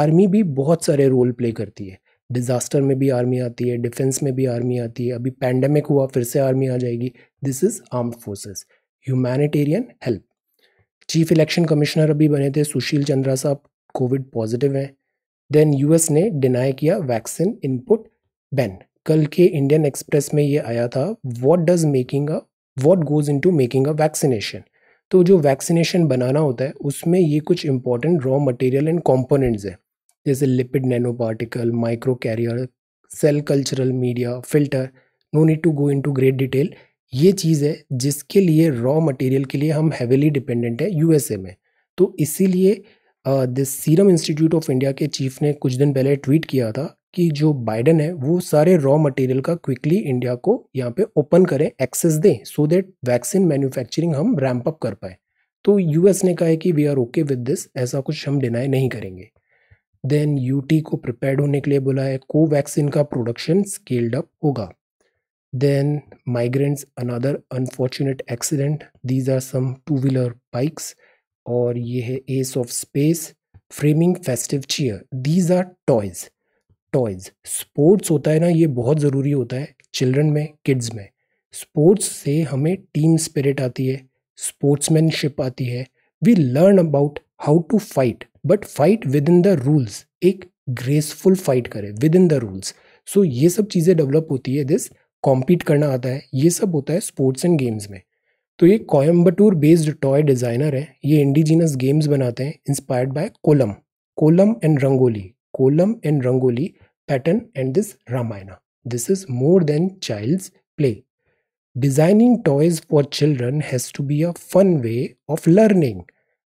S1: Army भी बहुत सारे role play करती है disaster में भी army आती है defence में भी आर्मी आती है अभी पैंडमिक हुआ फिर से आर्मी आ जाएगी this is arm forces humanitarian help chief election commissioner अभी बने थे सुशील चंद्रा साहब कोविड पॉजिटिव हैं देन यूएस ने डिनाई किया वैक्सीन इनपुट बैन कल के इंडियन एक्सप्रेस में ये आया था what does making a what goes into making a vaccination तो जो वैक्सीनेशन बनाना होता है उसमें ये कुछ important raw material and components हैं जैसे lipid nano particle micro career cell cultural media filter no need to go into great detail ये चीज़ है जिसके लिए रॉ मटेरियल के लिए हम हैविली डिपेंडेंट हैं यूएसए में तो इसीलिए this Serum Institute of India के चीफ ने कुछ दिन पहले ट्वीट किया था कि जो बाइडन है वो सारे रॉ मटेरियल का क्विकली इंडिया को यहाँ पे ओपन करें एक्सेस दें सो देट वैक्सीन मैन्युफैक्चरिंग हम रैंप अप कर पाए तो यूएस ने कहा है कि we are okay with this ऐसा कुछ हम डिनाई नहीं करेंगे देन यूटी को प्रिपेयर होने के लिए बोला है कोवैक्सीन का प्रोडक्शन स्केल्ड अप होगा then migrants another unfortunate accident these are some two wheeler bikes और ये है ace of space framing festive cheer these are toys toys sports होता है ना ये बहुत ज़रूरी होता है चिल्ड्रन में किड्स में स्पोर्ट्स से हमें टीम स्पिरिट आती है स्पोर्ट्समैनशिप आती है we learn about how to fight but fight within the rules एक ग्रेसफुल फाइट करें within the rules so ये सब चीज़ें डेवलप होती है दिस कॉम्पीट करना आता है ये सब होता है स्पोर्ट्स एंड गेम्स में तो ये कोयम्बटूर बेस्ड टॉय डिज़ाइनर है ये इंडिजिनस गेम्स बनाते हैं inspired by kolam kolam and rangoli kolam and rangoli pattern and this Ramayana. This is more than child's play. Designing toys for children has to be a fun way of learning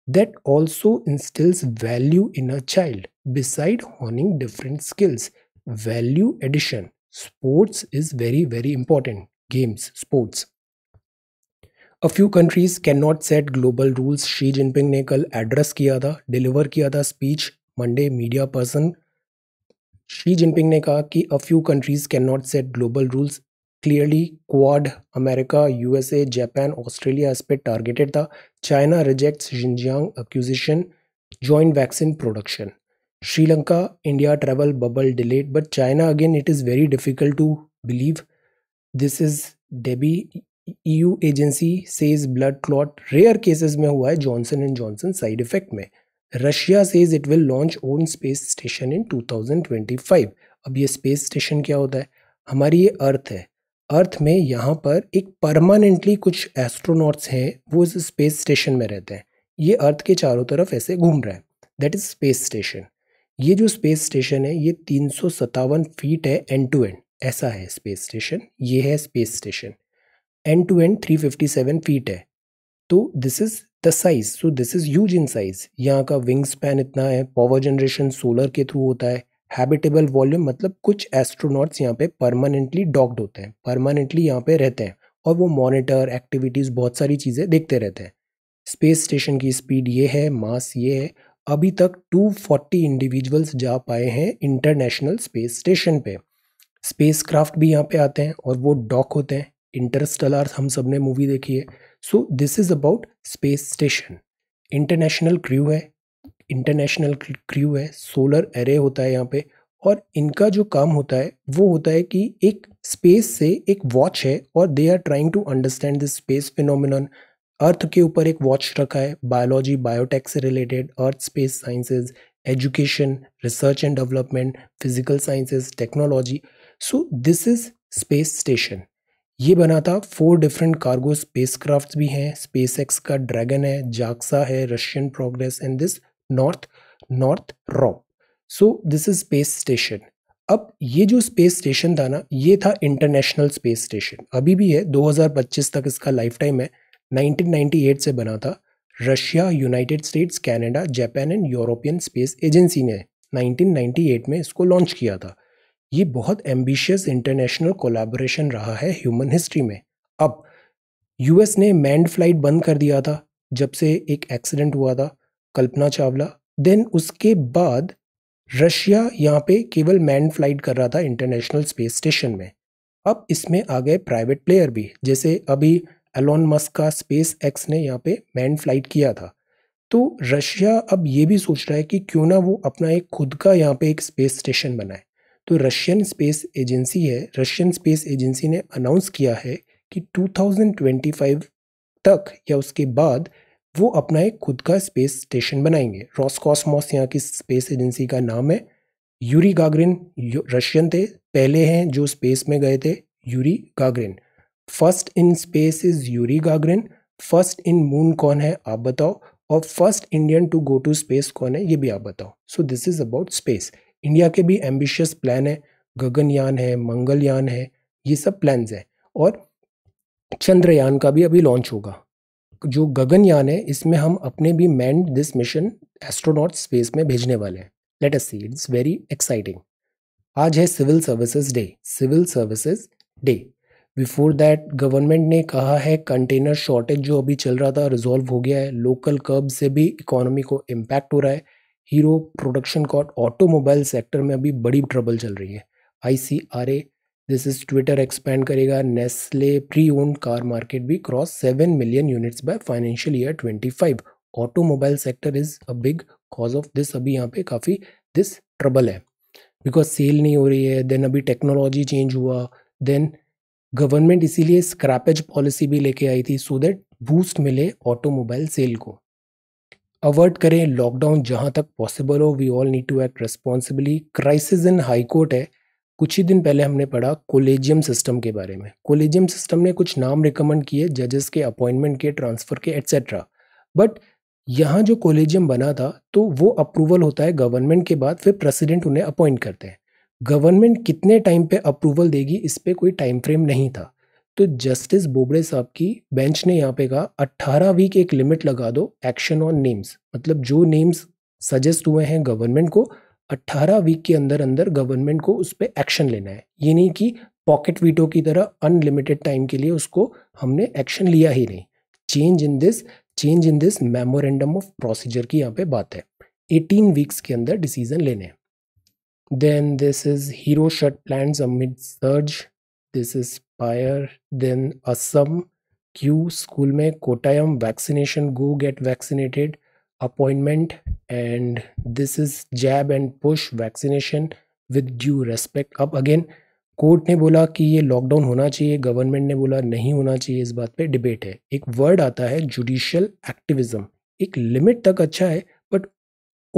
S1: that also instills value in a child beside honing different skills. Value addition. Sports is very, very important. Games, sports. A few countries cannot set global rules. Xi Jinping ne ने address kiya tha, deliver kiya tha speech Monday media person. Xi Jinping ने कहा कि a few countries can not set global rules clearly Quad America USA Japan Australia इस पर targeted था China rejects Xinjiang accusation joint vaccine production Sri Lanka India travel bubble delayed but China again it is very difficult to believe this is Debby E U agency says blood clot rare cases में हुआ है Johnson and Johnson side effect में Russia says it will launch own space station in 2025 अब ये space station क्या होता है हमारी ये अर्थ है अर्थ में यहाँ पर एक परमानेंटली कुछ एस्ट्रोनॉट्स हैं वो इस स्पेस स्टेशन में रहते हैं ये अर्थ के चारों तरफ ऐसे घूम रहा है दैट इज़ स्पेस स्टेशन ये जो स्पेस स्टेशन है ये तीन फीट है एंड टू एंड ऐसा है स्पेस स्टेशन ये है space station end to end 357 feet है तो this is the size so this is huge in size यहाँ का विंग स्पैन इतना है पावर जनरेशन सोलर के थ्रू होता है हैबिटेबल वॉल्यूम मतलब कुछ एस्ट्रोनॉट्स यहाँ पे परमानेंटली डॉक्ड होते हैं परमानेंटली यहाँ पे रहते हैं और वो मॉनिटर एक्टिविटीज़ बहुत सारी चीज़ें देखते रहते हैं स्पेस स्टेशन की स्पीड ये है मास ये है अभी तक 240 इंडिविजुअल्स जा पाए हैं इंटरनेशनल स्पेस स्टेशन पे स्पेस क्राफ्ट भी यहाँ पे आते हैं और वो डॉक होते हैं इंटरस्टलार हम सब ने मूवी देखी है so this is about space station international crew है इंटरनेशनल क्र्यू है सोलर एरे होता है यहाँ पे और इनका जो काम होता है वो होता है कि एक स्पेस से एक वॉच है और they are trying to understand this space phenomenon earth के ऊपर एक वॉच रखा है बायोलॉजी बायोटेक से related earth space sciences education research and development physical sciences technology so this is space station ये बना था फोर डिफरेंट कार्गो स्पेस भी हैं स्पेस एक्स का ड्रैगन है जाक्सा है Russian Progress and this north Northrop so this is space station अब ये जो स्पेस स्टेशन था ना ये था इंटरनेशनल स्पेस स्टेशन अभी भी है 2025 तक इसका लाइफ टाइम है 1998 से बना था Russia United States Canada Japan and European Space agency ने 1998 में इसको लॉन्च किया था ये बहुत एम्बिशियस इंटरनेशनल कोलैबोरेशन रहा है ह्यूमन हिस्ट्री में अब यूएस ने मैंड फ्लाइट बंद कर दिया था जब से एक एक्सीडेंट हुआ था कल्पना चावला देन उसके बाद रशिया यहाँ पे केवल मैंड फ्लाइट कर रहा था इंटरनेशनल स्पेस स्टेशन में अब इसमें आ गए प्राइवेट प्लेयर भी जैसे अभी एलोन मस्क का स्पेस एक्स ने यहाँ पे मैंड फ्लाइट किया था तो रशिया अब ये भी सोच रहा है कि क्यों ना वो अपना एक खुद का यहाँ पे एक स्पेस स्टेशन बनाए तो रशियन स्पेस एजेंसी है रशियन स्पेस एजेंसी ने अनाउंस किया है कि 2025 तक या उसके बाद वो अपना एक खुद का स्पेस स्टेशन बनाएंगे रॉसकॉसमोस यहाँ की स्पेस एजेंसी का नाम है यूरी गागरिन रशियन थे पहले हैं जो स्पेस में गए थे Yuri Gagarin first in space is Yuri Gagarin first in moon कौन है आप बताओ और first Indian to go to space कौन है ये भी आप बताओ so this is about space India के भी एम्बिशियस प्लान है गगनयान है मंगलयान है ये सब प्लान्स हैं और चंद्रयान का भी अभी लॉन्च होगा जो गगनयान है इसमें हम अपने भी man this mission astronaut space में भेजने वाले हैं let us see it's very exciting आज है civil services day civil services day before that government ने कहा है कंटेनर शॉर्टेज जो अभी चल रहा था रिजॉल्व हो गया है लोकल कर्ब से भी इकोनॉमी को इम्पैक्ट हो रहा है हीरो प्रोडक्शन का ऑटोमोबाइल सेक्टर में अभी बड़ी ट्रबल चल रही है I C R A this is Twitter expand करेगा Nestle pre own car market भी cross seven million units by financial year twenty five automobile sector is a big cause of this अभी यहाँ पे काफ़ी this trouble है because sale नहीं हो रही है देन अभी टेक्नोलॉजी चेंज हुआ देन गवर्नमेंट इसीलिए स्क्रैपेज पॉलिसी भी लेके आई थी सो दैट बूस्ट मिले ऑटोमोबाइल सेल को अवॉइड करें लॉकडाउन जहां तक पॉसिबल हो we all need to act responsibly crisis in high court है कुछ ही दिन पहले हमने पढ़ा कोलेजियम सिस्टम के बारे में कोलेजियम सिस्टम ने कुछ नाम रिकमेंड किए जजेस के अपॉइंटमेंट के ट्रांसफ़र के एट्सेट्रा बट यहाँ जो कोलेजियम बना था तो वो अप्रूवल होता है गवर्नमेंट के बाद फिर प्रेसिडेंट उन्हें अपॉइंट करते हैं गवर्नमेंट कितने टाइम पे अप्रूवल देगी इस पर कोई टाइम फ्रेम नहीं था तो जस्टिस बोबड़े साहब की बेंच ने यहाँ पे कहा अट्ठारह वीक एक लिमिट लगा दो एक्शन ऑन नेम्स मतलब जो नेम्स सजेस्ट हुए हैं गवर्नमेंट को अट्ठारह वीक के अंदर अंदर गवर्नमेंट को उस पर एक्शन लेना है ये नहीं कि पॉकेट वीटो की तरह अनलिमिटेड टाइम के लिए उसको हमने एक्शन लिया ही नहीं change in this change in this memorandum of procedure की यहाँ पे बात है 18 वीक्स के अंदर डिसीजन लेने हैं then this is hero shirt plan amid surge this is pyre then Assam queue school में Kottayam vaccination go get vaccinated appointment and this is jab and push vaccination with due respect अब again court ने बोला कि ये lockdown होना चाहिए government ने बोला नहीं होना चाहिए इस बात पे डिबेट है एक वर्ड आता है जुडिशल एक्टिविज्म एक लिमिट तक अच्छा है but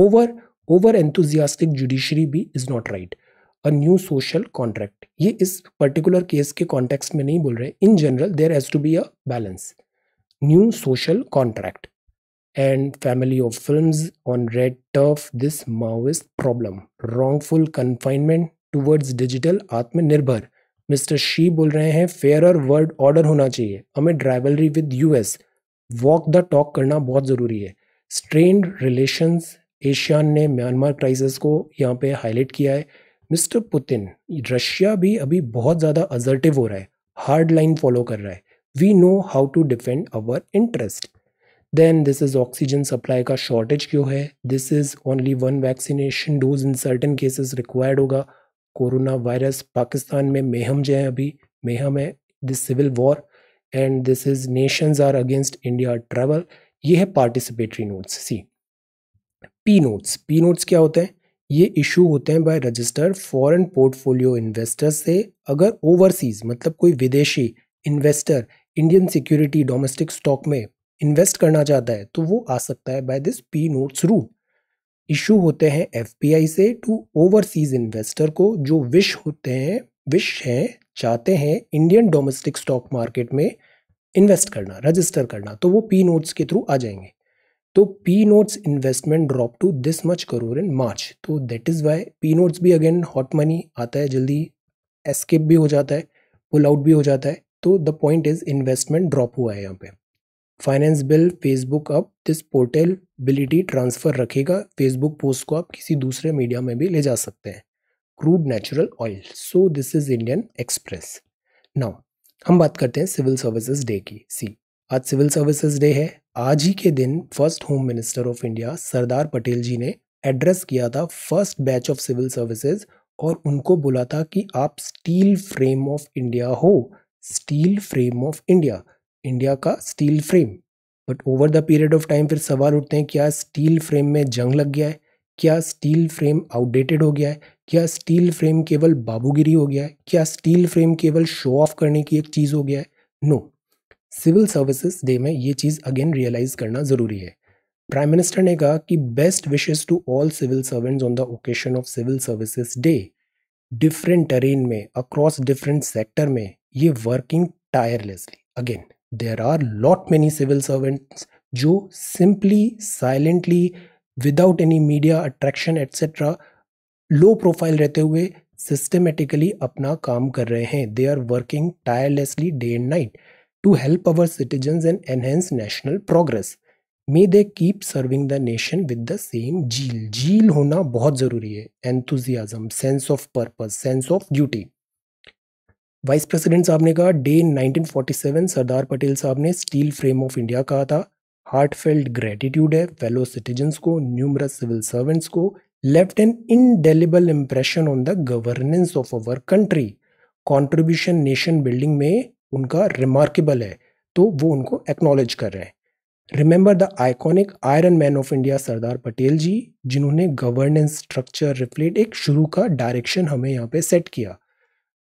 S1: over over enthusiastic judiciary भी is not right a new social contract ये इस पर्टिकुलर केस के कॉन्टेक्स्ट में नहीं बोल रहे in general there has to be a balance new social contract and family of films on red turf this maoist problem wrongful confinement towards digital Aatmanirbhar mister Xi बोल रहे हैं फेयर वर्ड ऑर्डर होना चाहिए हमें ड्राइवलरी with US walk the talk करना बहुत ज़रूरी है स्ट्रेन रिलेशंस एशियान ने म्यांमार क्राइसिस को यहाँ पे हाईलाइट किया है मिस्टर पुतिन रशिया भी अभी बहुत ज़्यादा अजर्टिव हो रहा है हार्ड लाइन फॉलो कर रहा है we know how to defend our interest then this is oxygen supply का शॉर्टेज क्यों है this is only one vaccination dose in certain cases required होगा कोरोना वायरस पाकिस्तान में मेहम जय है अभी मेहम है this civil war and this is nations are against India travel ये है participatory notes C P notes P notes क्या होते हैं ये इशू होते हैं by register foreign portfolio investor से अगर ओवरसीज मतलब कोई विदेशी investor Indian security domestic stock में इन्वेस्ट करना चाहता है तो वो आ सकता है by this P notes route issue होते हैं एफ से टू ओवरसीज इन्वेस्टर को जो विश होते हैं विश हैं चाहते हैं इंडियन डोमेस्टिक स्टॉक मार्केट में इन्वेस्ट करना रजिस्टर करना तो वो पी नोट्स के थ्रू आ जाएंगे तो P notes investment drop to this much crore in March तो that is why P notes भी अगेन हॉट मनी आता है जल्दी एस्केप भी हो जाता है पुल आउट भी हो जाता है तो the point is investment drop हुआ है यहाँ पे फाइनेंस बिल फेसबुक अब दिस पोर्टल बिलिटी ट्रांसफ़र रखेगा फेसबुक पोस्ट को आप किसी दूसरे मीडिया में भी ले जा सकते हैं crude natural oil so this is Indian Express now हम बात करते हैं सिविल सर्विसेज डे की सी आज सिविल सर्विसेज डे है आज ही के दिन first home minister of India Sardar Patel ji ने एड्रेस किया था first batch of civil services और उनको बोला था कि आप स्टील फ्रेम ऑफ इंडिया हो steel frame of India India का steel frame but over the period of time फिर सवाल उठते हैं क्या स्टील फ्रेम में जंग लग गया है क्या स्टील फ्रेम आउटडेटेड हो गया है क्या स्टील फ्रेम केवल बाबूगिरी हो गया है क्या स्टील फ्रेम केवल शो ऑफ करने की एक चीज़ हो गया है no no. Civil services day में ये चीज़ अगेन रियलाइज़ करना ज़रूरी है प्राइम मिनिस्टर ने कहा कि best wishes to all civil servants on the occasion of civil services day different terrain में अक्रॉस डिफरेंट सेक्टर में ये working tirelessly again there are lot many civil servants जो simply silently without any media attraction etcetera low profile रहते हुए systematically अपना काम कर रहे हैं they are working tirelessly day and night to help our citizens and enhance national progress. May they keep serving the nation with the same zeal zeal होना बहुत ज़रूरी है enthusiasm sense of purpose sense of duty vice president साहब ने कहा day 1947 सरदार पटेल साहब ने steel frame of India कहा था हार्ट फेल्ड ग्रेटिट्यूड है फेलो सिटीजन्स को न्यूमरस सिविल सर्वेंट्स को left an indelible impression on the governance of our country contribution nation building में उनका रिमार्केबल है तो वो उनको एक्नॉलेज कर रहे हैं remember the iconic iron man of India Sardar Patel ji जिन्होंने गवर्नेंस स्ट्रक्चर रिफ्लेट एक शुरू का डायरेक्शन हमें यहाँ पे सेट किया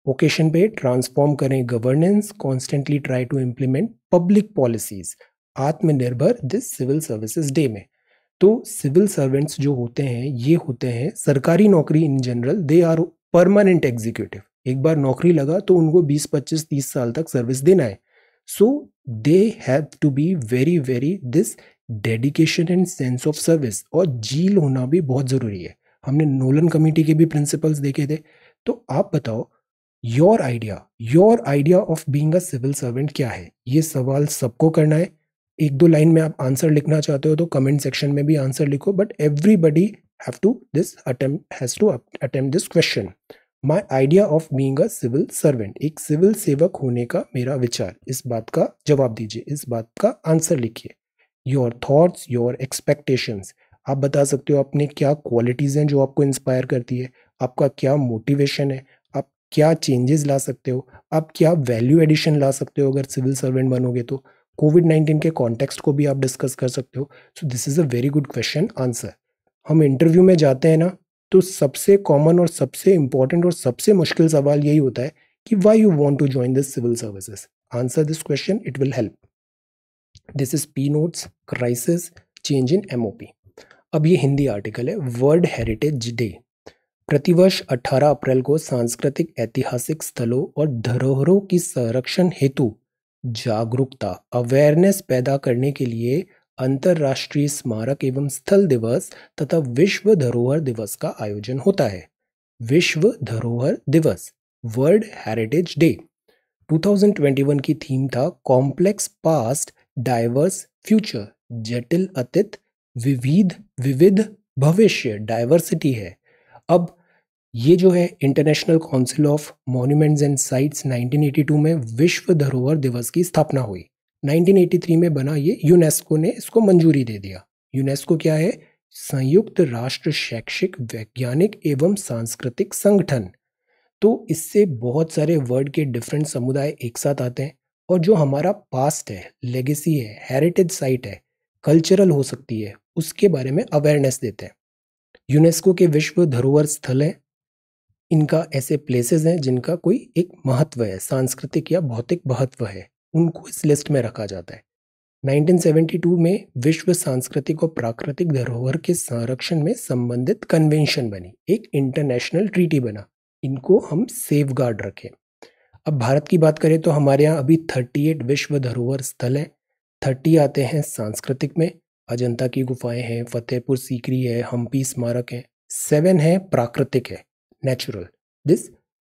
S1: ओकेशन पे ट्रांसफॉर्म करें governance constantly try to implement public policies Aatmanirbhar this civil services day में तो सिविल सर्वेंट्स जो होते हैं ये होते हैं सरकारी नौकरी in general they are permanent executive एक बार नौकरी लगा तो उनको 20 25 30 साल तक सर्विस देना है so they have to be very very this dedication and sense of service और जील होना भी बहुत ज़रूरी है हमने नोलन कमेटी के भी प्रिंसिपल्स देखे थे तो आप बताओ your idea your idea of being a civil servant क्या है ये सवाल सबको करना है एक दो लाइन में आप आंसर लिखना चाहते हो तो कमेंट सेक्शन में भी आंसर लिखो but everybody have to this attempt has to attempt this question my idea of being civil servant एक सिविल सेवक होने का मेरा विचार इस बात का जवाब दीजिए इस बात का आंसर लिखिए योर थाट्स योर एक्सपेक्टेशंस आप बता सकते हो अपने क्या क्वालिटीज़ हैं जो आपको इंस्पायर करती है आपका क्या मोटिवेशन है आप क्या चेंजेस ला सकते हो आप क्या वैल्यू एडिशन ला सकते हो अगर सिविल सर्वेंट बनोगे तो कोविड नाइन्टीन के कॉन्टेक्स्ट को भी आप डिस्कस कर सकते हो so this is a very good question answer हम इंटरव्यू में जाते हैं ना तो सबसे कॉमन और सबसे इम्पॉर्टेंट और सबसे मुश्किल सवाल यही होता है कि why you want to join this civil services answer this question it will help this is P notes crisis change in M अब ये हिंदी आर्टिकल है वर्ल्ड हेरिटेज डे प्रतिवर्ष 18 अप्रैल को सांस्कृतिक ऐतिहासिक स्थलों और धरोहरों की संरक्षण हेतु जागरूकता अवेयरनेस पैदा करने के लिए अंतर्राष्ट्रीय स्मारक एवं स्थल दिवस तथा विश्व धरोहर दिवस का आयोजन होता है विश्व धरोहर दिवस वर्ल्ड हेरिटेज डे 2021 की थीम था कॉम्प्लेक्स पास्ट डाइवर्स फ्यूचर जटिल अतीत विविध विविध भविष्य डाइवर्सिटी है अब ये जो है international council of monuments and sites 1982 में विश्व धरोहर दिवस की स्थापना हुई 1983 में बना ये यूनेस्को ने इसको मंजूरी दे दिया यूनेस्को क्या है संयुक्त राष्ट्र शैक्षिक वैज्ञानिक एवं सांस्कृतिक संगठन तो इससे बहुत सारे वर्ड के डिफरेंट समुदाय एक साथ आते हैं और जो हमारा पास्ट है लेगेसी है हेरिटेज साइट है कल्चरल हो सकती है उसके बारे में अवेयरनेस देते हैं यूनेस्को के विश्व धरोहर स्थल हैं इनका ऐसे प्लेसेस हैं जिनका कोई एक महत्व है सांस्कृतिक या भौतिक महत्व है उनको इस लिस्ट में रखा जाता है 1972 में विश्व सांस्कृतिक और प्राकृतिक धरोहर के संरक्षण में संबंधित कन्वेंशन बनी एक इंटरनेशनल ट्रीटी बना इनको हम सेफ गार्ड रखें अब भारत की बात करें तो हमारे यहाँ अभी 38 विश्व धरोहर स्थल हैं थर्टी आते हैं सांस्कृतिक में अजंता की गुफाएं हैं फतेहपुर सीकरी है हम्पी स्मारक है सेवन है प्राकृतिक है natural this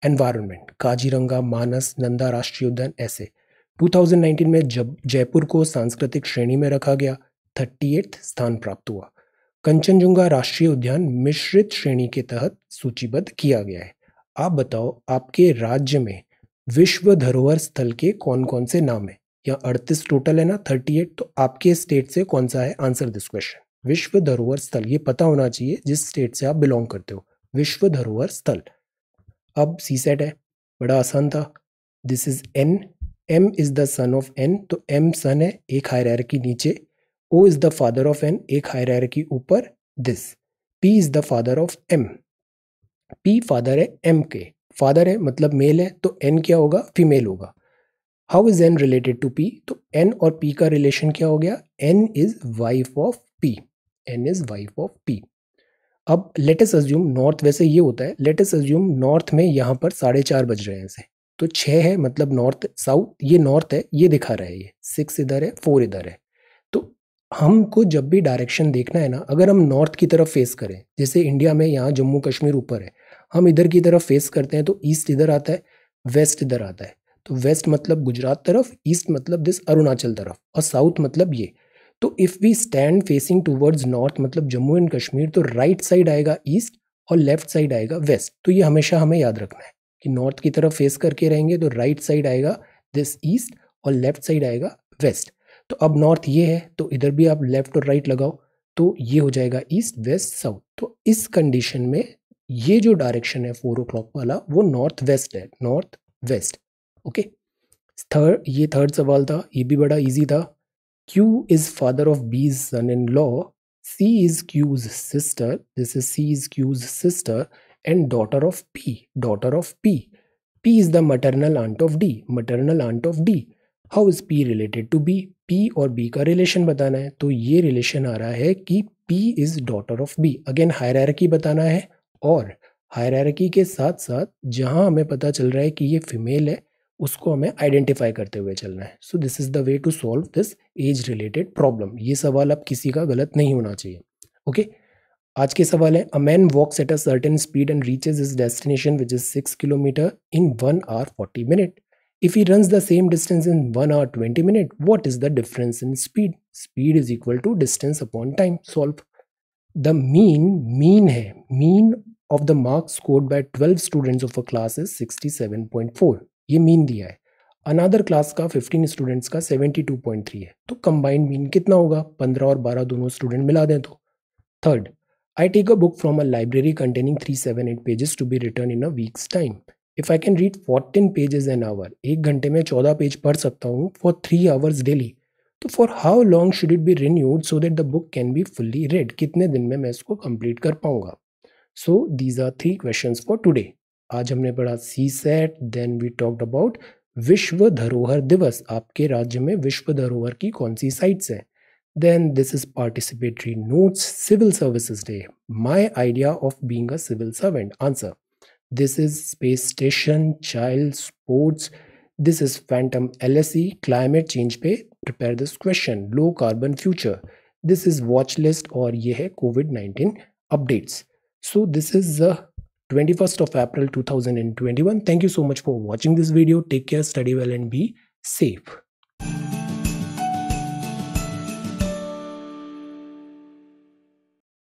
S1: environment Kaziranga Manas Nanda राष्ट्रीय उद्यान ऐसे 2019 में जब जयपुर को सांस्कृतिक श्रेणी में रखा गया थर्टी स्थान प्राप्त हुआ कंचनजुंगा राष्ट्रीय उद्यान मिश्रित श्रेणी के तहत सूचीबद्ध किया गया है आप बताओ आपके राज्य में विश्व धरोहर स्थल के कौन कौन से नाम है या अड़तीस टोटल है ना थर्टी एट तो आपके स्टेट से कौन सा है आंसर दिस क्वेश्चन विश्व धरोहर स्थल ये पता होना चाहिए जिस स्टेट से आप बिलोंग करते हो विश्व धरोहर स्थल अब सी सेट है बड़ा आसान था this is N M is the son of N तो एम सन है एक हायर की नीचे O is the father of N एक हायर की ऊपर this P is the father of M P father है एम के father है मतलब मेल है तो एन क्या होगा फीमेल होगा how is N related to P तो एन और पी का रिलेशन क्या हो गया N is wife of P N is wife of P अब लेटेस्ट अज्यूम नॉर्थ वैसे ये होता है लेटेस्ट अज्यूम नॉर्थ में यहाँ पर साढ़े चार बज रहे हैं ऐसे तो छः है मतलब नॉर्थ साउथ ये नॉर्थ है ये दिखा रहा है ये सिक्स इधर है फोर इधर है तो हमको जब भी डायरेक्शन देखना है ना अगर हम नॉर्थ की तरफ फेस करें जैसे इंडिया में यहाँ जम्मू कश्मीर ऊपर है हम इधर की तरफ फेस करते हैं तो ईस्ट इधर आता है वेस्ट इधर आता है तो वेस्ट मतलब गुजरात तरफ ईस्ट मतलब दिस अरुणाचल तरफ और साउथ मतलब ये तो if we stand facing towards north मतलब जम्मू एंड कश्मीर तो राइट right साइड आएगा ईस्ट और लेफ्ट साइड आएगा वेस्ट तो ये हमेशा हमें याद रखना है कि नॉर्थ की तरफ फेस करके रहेंगे तो राइट right साइड आएगा दिस ईस्ट और लेफ्ट साइड आएगा वेस्ट तो अब नॉर्थ ये है तो इधर भी आप लेफ्ट और राइट लगाओ तो ये हो जाएगा ईस्ट वेस्ट साउथ तो इस कंडीशन में ये जो डायरेक्शन है फोर ओ वाला वो नॉर्थ वेस्ट है नॉर्थ वेस्ट ओके थर्ड ये थर्ड सवाल था ये भी बड़ा इजी था Q is father of B's son in law C is Q's sister this is C is Q's sister and daughter of P daughter of P P is the maternal aunt of D maternal aunt of D how is P related to B पी और B का relation बताना है तो ये relation आ रहा है कि P is daughter of B again hierarchy बताना है और हायरकी के साथ साथ जहाँ हमें पता चल रहा है कि ये फीमेल है उसको हमें आइडेंटिफाई करते हुए चलना है so this is the way to solve this age related problem ये सवाल अब किसी का गलत नहीं होना चाहिए ओके okay? आज के सवाल है a man walks at a speed and reaches is destination which is six kilometer in one hour forty minute if he run the same distance in one hour twenty minute what is the difference in speed speed is equal to distance upon time solve the mean mean है mean of the marks scored by twelve students of a class is sixty seven point four ये mean दिया है another class का fifteen students का seventy two point three है तो combined mean कितना होगा पंद्रह और बारह दोनों स्टूडेंट मिला दें तो third I take a book from a library containing 378 pages to be written in a week's time. If I can read 14 pages an hour, एक घंटे में 14 पेज पढ़ सकता हूँ for 3 hours daily. तो for how long should it be renewed so that the book can be fully read? कितने दिन में मैं इसको complete कर पाऊँगा So these are three questions for today. आज हमने पढ़ा CSAT then we talked about विश्व धरोहर दिवस आपके राज्य में विश्व धरोहर की कौन सी साइट्स हैं Then this is participatory notes civil services day. My idea of being a civil servant. Answer. This is space station, child sports. This is phantom LSE, climate change pay. Prepare this question. Low carbon future. This is watch list or yeah COVID-19 updates. So this is uh, the 21st of April 2021. Thank you so much for watching this video. Take care, study well and be safe.